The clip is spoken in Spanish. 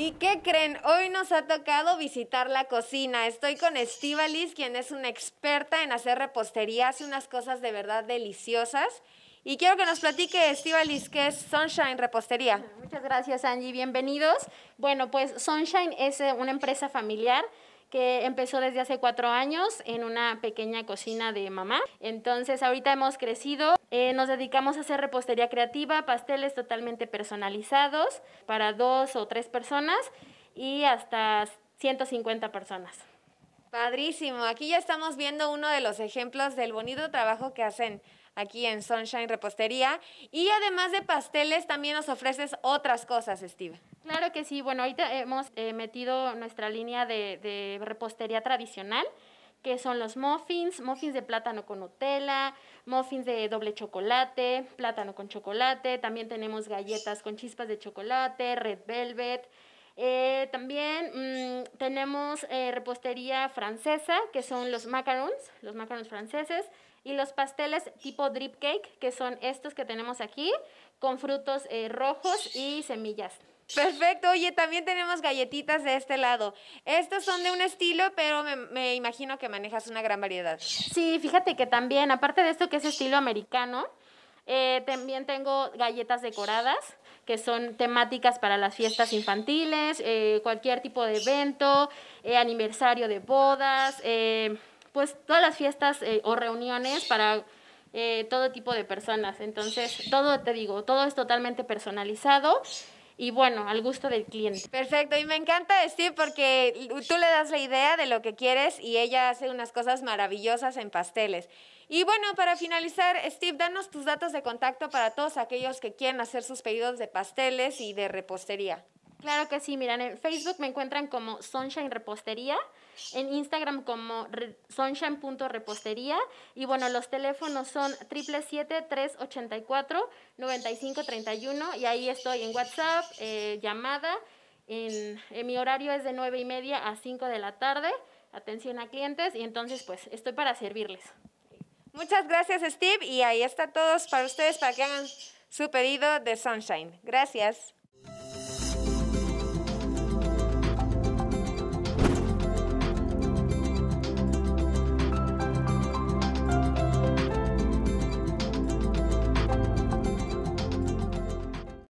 ¿Y qué creen? Hoy nos ha tocado visitar la cocina. Estoy con Estivalis, quien es una experta en hacer repostería, hace unas cosas de verdad deliciosas. Y quiero que nos platique, Estivalis, qué es Sunshine Repostería. Muchas gracias, Angie. Bienvenidos. Bueno, pues Sunshine es eh, una empresa familiar que empezó desde hace cuatro años en una pequeña cocina de mamá. Entonces, ahorita hemos crecido eh, nos dedicamos a hacer repostería creativa, pasteles totalmente personalizados para dos o tres personas y hasta 150 personas. Padrísimo, aquí ya estamos viendo uno de los ejemplos del bonito trabajo que hacen aquí en Sunshine Repostería y además de pasteles también nos ofreces otras cosas, Steve. Claro que sí, bueno, ahorita hemos eh, metido nuestra línea de, de repostería tradicional que son los muffins, muffins de plátano con Nutella, muffins de doble chocolate, plátano con chocolate, también tenemos galletas con chispas de chocolate, red velvet. Eh, también mm, tenemos eh, repostería francesa, que son los macarons, los macarons franceses. Y los pasteles tipo drip cake, que son estos que tenemos aquí, con frutos eh, rojos y semillas. Perfecto, oye, también tenemos galletitas de este lado. Estos son de un estilo, pero me, imagino que manejas una gran variedad. Sí, fíjate que también, aparte de esto que es estilo americano, eh, también tengo galletas decoradas, que son temáticas para las fiestas infantiles, eh, cualquier tipo de evento, aniversario de bodas pues todas las fiestas eh, o reuniones para eh, todo tipo de personas. Entonces, todo te digo, todo es totalmente personalizado y bueno, al gusto del cliente. Perfecto, y me encanta Steve, porque tú le das la idea de lo que quieres y ella hace unas cosas maravillosas en pasteles. Y bueno, para finalizar, Steve, danos tus datos de contacto para todos aquellos que quieren hacer sus pedidos de pasteles y de repostería. Claro que sí, miran, en Facebook me encuentran como Sunshine Repostería, en Instagram como sunshine.repostería y bueno, los teléfonos son 777-384-9531 y ahí estoy en WhatsApp, eh, llamada, en, mi horario es de 9 y media a 5 de la tarde, atención a clientes y entonces pues estoy para servirles. Muchas gracias Steve y ahí está todos para ustedes para que hagan su pedido de Sunshine. Gracias.